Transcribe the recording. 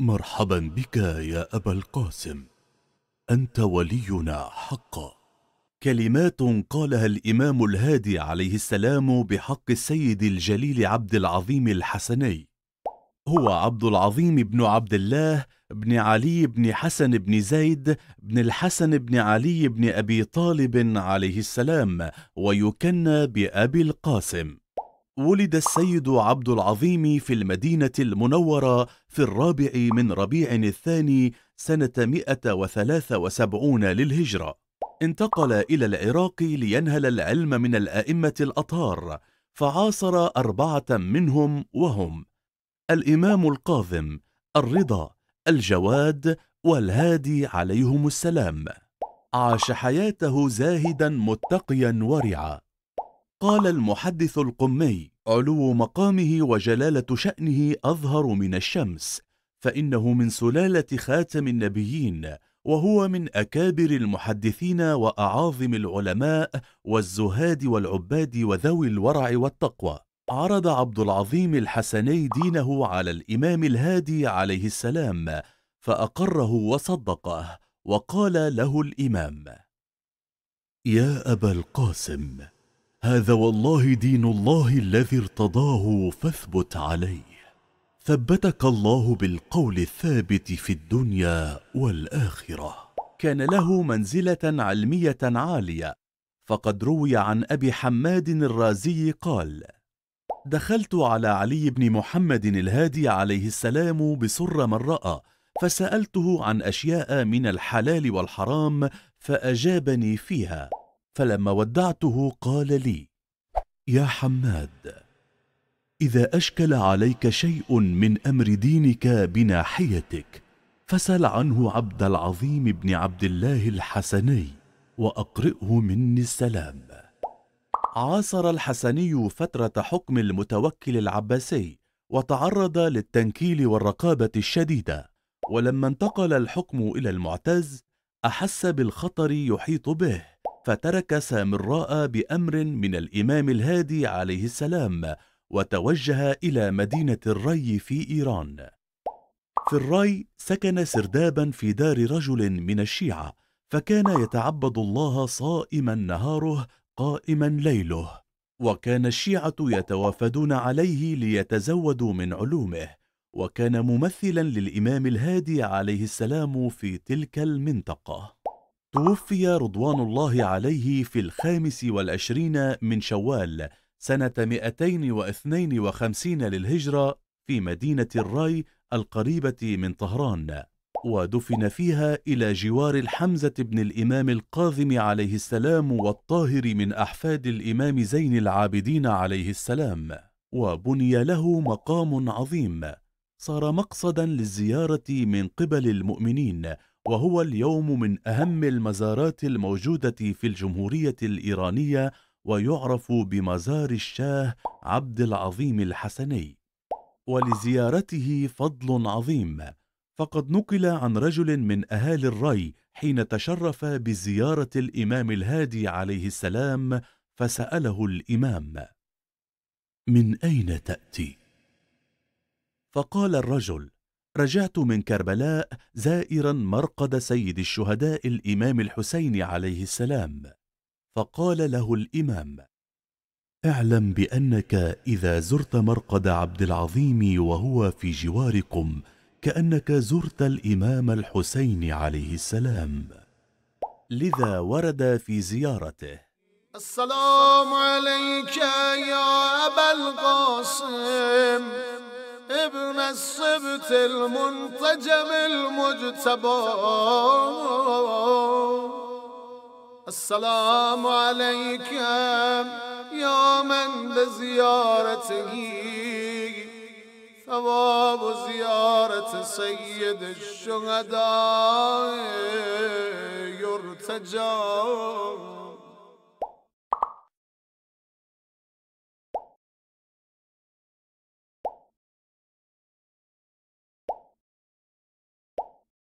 مرحبا بك يا أبا القاسم أنت ولينا حقا كلمات قالها الإمام الهادي عليه السلام بحق السيد الجليل عبد العظيم الحسني هو عبد العظيم بن عبد الله بن علي بن حسن بن زيد بن الحسن بن علي بن أبي طالب عليه السلام ويكنى بأبي القاسم ولد السيد عبد العظيم في المدينة المنورة في الرابع من ربيع الثاني سنة 173 للهجرة انتقل إلى العراق لينهل العلم من الأئمة الأطهار فعاصر أربعة منهم وهم الإمام القاظم الرضا الجواد والهادي عليهم السلام عاش حياته زاهدا متقيا ورعا قال المحدث القمي علو مقامه وجلالة شأنه أظهر من الشمس فإنه من سلالة خاتم النبيين وهو من أكابر المحدثين وأعاظم العلماء والزهاد والعباد وذوي الورع والتقوى عرض عبد العظيم الحسني دينه على الإمام الهادي عليه السلام فأقره وصدقه وقال له الإمام يا أبا القاسم هذا والله دين الله الذي ارتضاه فاثبت عليه ثبتك الله بالقول الثابت في الدنيا والاخره كان له منزله علميه عاليه فقد روي عن ابي حماد الرازي قال دخلت على علي بن محمد الهادي عليه السلام بسر من راى فسالته عن اشياء من الحلال والحرام فاجابني فيها فلما ودعته قال لي يا حماد اذا اشكل عليك شيء من امر دينك بناحيتك فسل عنه عبد العظيم بن عبد الله الحسني واقرئه مني السلام عاصر الحسني فتره حكم المتوكل العباسي وتعرض للتنكيل والرقابه الشديده ولما انتقل الحكم الى المعتز احس بالخطر يحيط به فترك سامراء بأمر من الإمام الهادي عليه السلام وتوجه إلى مدينة الري في إيران في الري سكن سردابا في دار رجل من الشيعة فكان يتعبد الله صائما نهاره قائما ليله وكان الشيعة يتوافدون عليه ليتزودوا من علومه وكان ممثلا للإمام الهادي عليه السلام في تلك المنطقة توفي رضوان الله عليه في الخامس والعشرين من شوال سنة 252 للهجرة في مدينة الراي القريبة من طهران ودفن فيها إلى جوار الحمزة بن الإمام القاذم عليه السلام والطاهر من أحفاد الإمام زين العابدين عليه السلام وبني له مقام عظيم صار مقصدا للزيارة من قبل المؤمنين وهو اليوم من أهم المزارات الموجودة في الجمهورية الإيرانية ويعرف بمزار الشاه عبد العظيم الحسني ولزيارته فضل عظيم فقد نقل عن رجل من أهالي الري حين تشرف بزيارة الإمام الهادي عليه السلام فسأله الإمام من أين تأتي؟ فقال الرجل رجعت من كربلاء زائرا مرقد سيد الشهداء الإمام الحسين عليه السلام فقال له الإمام اعلم بأنك إذا زرت مرقد عبد العظيم وهو في جواركم كأنك زرت الإمام الحسين عليه السلام لذا ورد في زيارته السلام عليك يا أبا القاسم ابن الصبت المنطجم المجتبى السلام عليك يوما بزيارته ثواب زيارة سيد الشهداء يرتجى